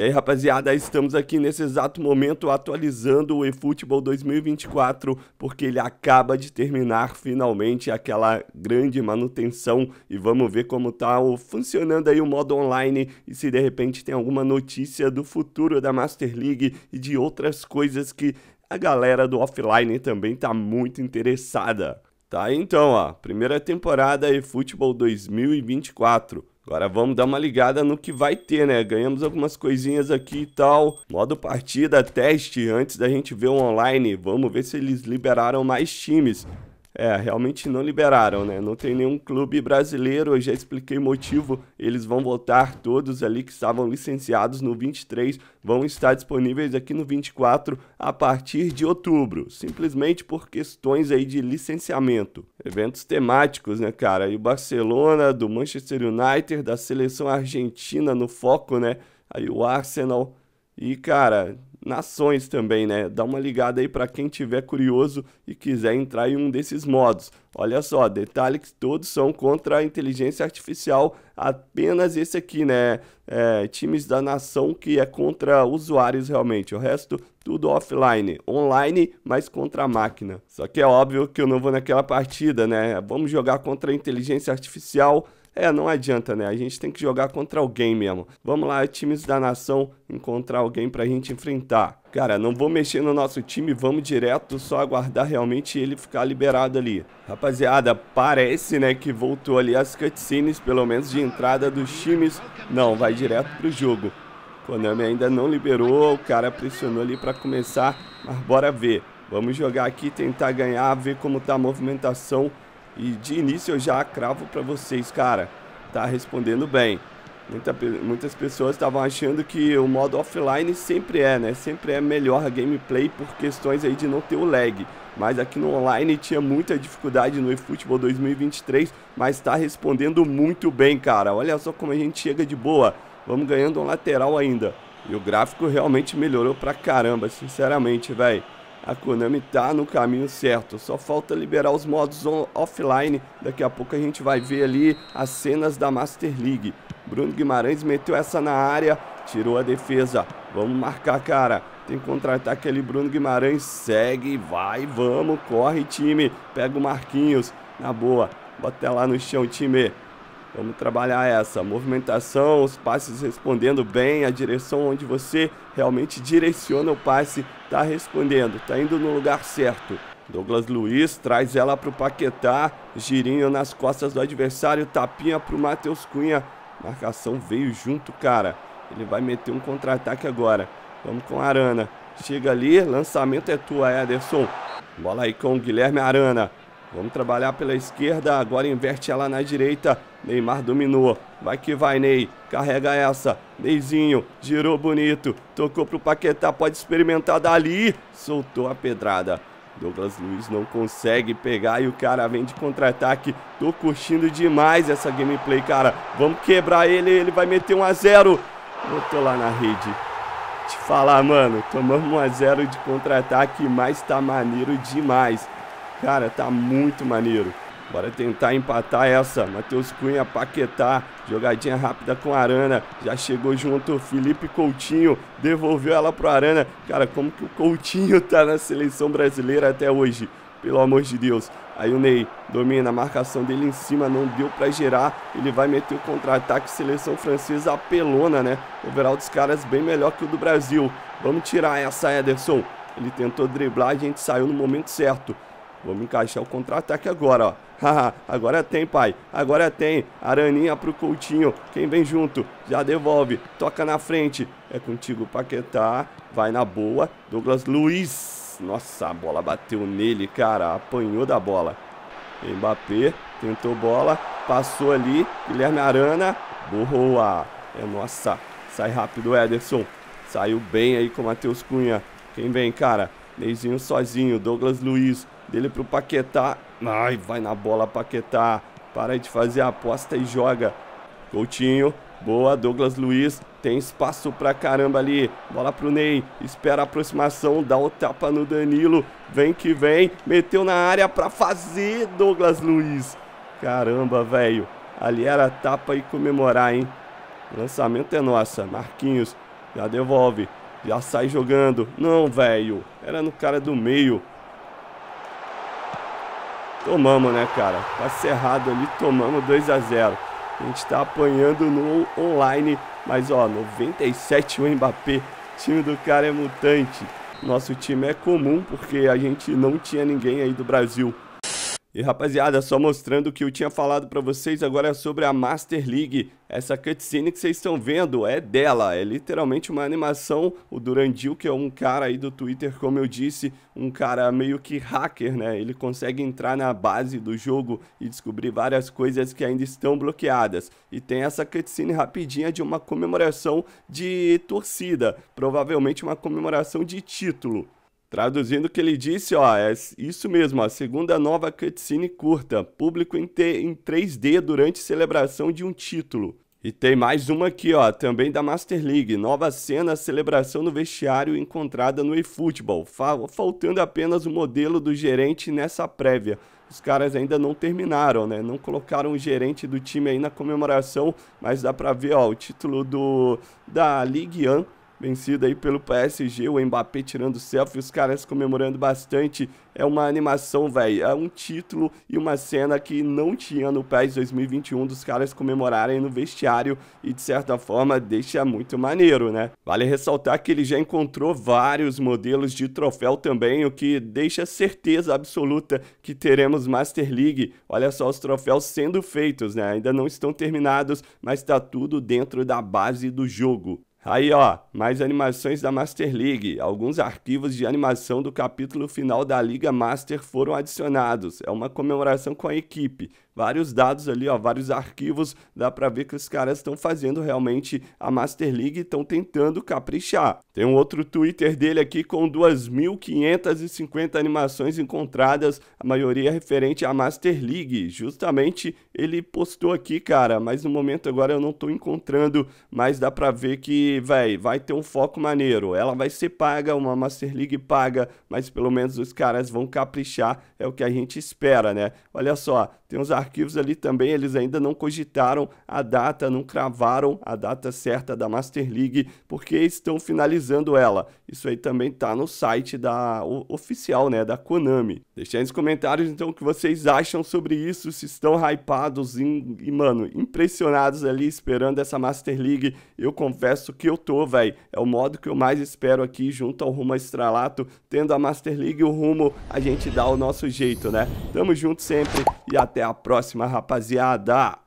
E aí, rapaziada, estamos aqui nesse exato momento atualizando o eFootball 2024, porque ele acaba de terminar finalmente aquela grande manutenção e vamos ver como tá funcionando aí o modo online e se de repente tem alguma notícia do futuro da Master League e de outras coisas que a galera do offline também tá muito interessada. Tá, então, ó, primeira temporada eFootball 2024. Agora vamos dar uma ligada no que vai ter, né? Ganhamos algumas coisinhas aqui e tal. Modo partida, teste, antes da gente ver o online. Vamos ver se eles liberaram mais times. É, realmente não liberaram, né? Não tem nenhum clube brasileiro, eu já expliquei o motivo. Eles vão voltar, todos ali que estavam licenciados no 23 vão estar disponíveis aqui no 24 a partir de outubro, simplesmente por questões aí de licenciamento. Eventos temáticos, né, cara? E o Barcelona, do Manchester United, da seleção argentina no foco, né? Aí o Arsenal. E, cara, nações também, né? Dá uma ligada aí para quem tiver curioso e quiser entrar em um desses modos. Olha só, detalhe que todos são contra a inteligência artificial, apenas esse aqui, né? É, times da nação que é contra usuários realmente. O resto tudo offline, online, mas contra a máquina. Só que é óbvio que eu não vou naquela partida, né? Vamos jogar contra a inteligência artificial é, não adianta, né? A gente tem que jogar contra alguém mesmo. Vamos lá, times da nação, encontrar alguém pra gente enfrentar. Cara, não vou mexer no nosso time, vamos direto, só aguardar realmente ele ficar liberado ali. Rapaziada, parece, né, que voltou ali as cutscenes, pelo menos de entrada dos times. Não, vai direto pro jogo. Konami ainda não liberou, o cara pressionou ali pra começar, mas bora ver. Vamos jogar aqui, tentar ganhar, ver como tá a movimentação e de início eu já cravo para vocês, cara, tá respondendo bem. Muita, muitas pessoas estavam achando que o modo offline sempre é, né? Sempre é melhor a gameplay por questões aí de não ter o lag. Mas aqui no online tinha muita dificuldade no eFootball 2023, mas está respondendo muito bem, cara. Olha só como a gente chega de boa. Vamos ganhando um lateral ainda. E o gráfico realmente melhorou pra caramba, sinceramente, velho. A Konami está no caminho certo, só falta liberar os modos offline. Daqui a pouco a gente vai ver ali as cenas da Master League. Bruno Guimarães meteu essa na área, tirou a defesa. Vamos marcar, cara. Tem contra-ataque ali, Bruno Guimarães segue, vai, vamos, corre, time. Pega o Marquinhos, na boa, bota lá no chão, time. Vamos trabalhar essa movimentação, os passes respondendo bem, a direção onde você realmente direciona o passe, está respondendo, está indo no lugar certo. Douglas Luiz traz ela para o Paquetá, girinho nas costas do adversário, tapinha para o Matheus Cunha. Marcação veio junto, cara. Ele vai meter um contra-ataque agora. Vamos com Arana. Chega ali, lançamento é tua, Ederson. Bola aí com o Guilherme Arana. Vamos trabalhar pela esquerda, agora inverte ela na direita. Neymar dominou. Vai que vai, Ney. Carrega essa. Neizinho. Girou bonito. Tocou pro Paquetá. Pode experimentar dali. Soltou a pedrada. Douglas Luiz não consegue pegar e o cara vem de contra-ataque. Tô curtindo demais essa gameplay, cara. Vamos quebrar ele, ele vai meter 1 a 0. Botou lá na rede. Te falar, mano, tomamos 1 a 0 de contra-ataque, mas tá maneiro demais. Cara, tá muito maneiro. Bora tentar empatar essa. Matheus Cunha, Paquetá. Jogadinha rápida com Arana. Já chegou junto Felipe Coutinho. Devolveu ela pro Arana. Cara, como que o Coutinho tá na seleção brasileira até hoje? Pelo amor de Deus. Aí o Ney domina a marcação dele em cima, não deu para gerar. Ele vai meter o contra-ataque. Seleção francesa apelona, né? O overall dos caras bem melhor que o do Brasil. Vamos tirar essa, Ederson. Ele tentou driblar, a gente saiu no momento certo. Vamos encaixar o contra-ataque agora, ó agora tem, pai. Agora tem. Araninha pro Coutinho. Quem vem junto? Já devolve. Toca na frente. É contigo, Paquetá. Vai na boa. Douglas Luiz. Nossa, a bola bateu nele, cara. Apanhou da bola. Mbappé. Tentou bola. Passou ali. Guilherme Arana. Boa. É nossa. Sai rápido, Ederson. Saiu bem aí com o Matheus Cunha. Quem vem, cara? Neizinho sozinho. Douglas Luiz. Dele pro Paquetá. Ai, vai na bola, Paquetá. Para de fazer a aposta e joga. Coutinho. Boa, Douglas Luiz. Tem espaço pra caramba ali. Bola pro Ney. Espera a aproximação. Dá o tapa no Danilo. Vem que vem. Meteu na área pra fazer, Douglas Luiz. Caramba, velho. Ali era tapa e comemorar, hein? Lançamento é nossa. Marquinhos. Já devolve. Já sai jogando. Não, velho. Era no cara do meio. Tomamos, né, cara? Passe errado ali, tomamos 2 a 0 A gente tá apanhando no online, mas ó, 97 o Mbappé. O time do cara é mutante. Nosso time é comum porque a gente não tinha ninguém aí do Brasil. E rapaziada, só mostrando o que eu tinha falado para vocês agora é sobre a Master League. Essa cutscene que vocês estão vendo é dela, é literalmente uma animação. O Durandil, que é um cara aí do Twitter, como eu disse, um cara meio que hacker, né? Ele consegue entrar na base do jogo e descobrir várias coisas que ainda estão bloqueadas. E tem essa cutscene rapidinha de uma comemoração de torcida, provavelmente uma comemoração de título. Traduzindo o que ele disse, ó, é isso mesmo, a segunda nova cutscene curta, público em, em 3D durante celebração de um título. E tem mais uma aqui, ó, também da Master League. Nova cena, celebração no vestiário encontrada no eFootball. faltando apenas o modelo do gerente nessa prévia. Os caras ainda não terminaram, né? Não colocaram o gerente do time aí na comemoração, mas dá pra ver, ó, o título do da Ligue 1 vencido aí pelo PSG, o Mbappé tirando selfie, os caras comemorando bastante. É uma animação, velho, é um título e uma cena que não tinha no PES 2021 dos caras comemorarem no vestiário e de certa forma deixa muito maneiro, né? Vale ressaltar que ele já encontrou vários modelos de troféu também, o que deixa certeza absoluta que teremos Master League. Olha só os troféus sendo feitos, né? Ainda não estão terminados, mas tá tudo dentro da base do jogo. Aí, ó, mais animações da Master League. Alguns arquivos de animação do capítulo final da Liga Master foram adicionados. É uma comemoração com a equipe vários dados ali, ó, vários arquivos, dá para ver que os caras estão fazendo realmente a Master League e estão tentando caprichar. Tem um outro Twitter dele aqui com 2.550 animações encontradas, a maioria é referente à Master League. Justamente ele postou aqui, cara, mas no momento agora eu não tô encontrando, mas dá para ver que, véi, vai ter um foco maneiro. Ela vai ser paga, uma Master League paga, mas pelo menos os caras vão caprichar, é o que a gente espera, né? Olha só, tem os arquivos ali também, eles ainda não cogitaram a data, não cravaram a data certa da Master League, porque estão finalizando ela. Isso aí também está no site da o, oficial, né, da Konami. Deixem aí nos comentários então o que vocês acham sobre isso, se estão hypados e, mano, impressionados ali esperando essa Master League. Eu confesso que eu tô, velho. É o modo que eu mais espero aqui junto ao Rumo Estralato, tendo a Master League o rumo, a gente dá o nosso jeito, né? Tamo junto sempre. E até a próxima, rapaziada!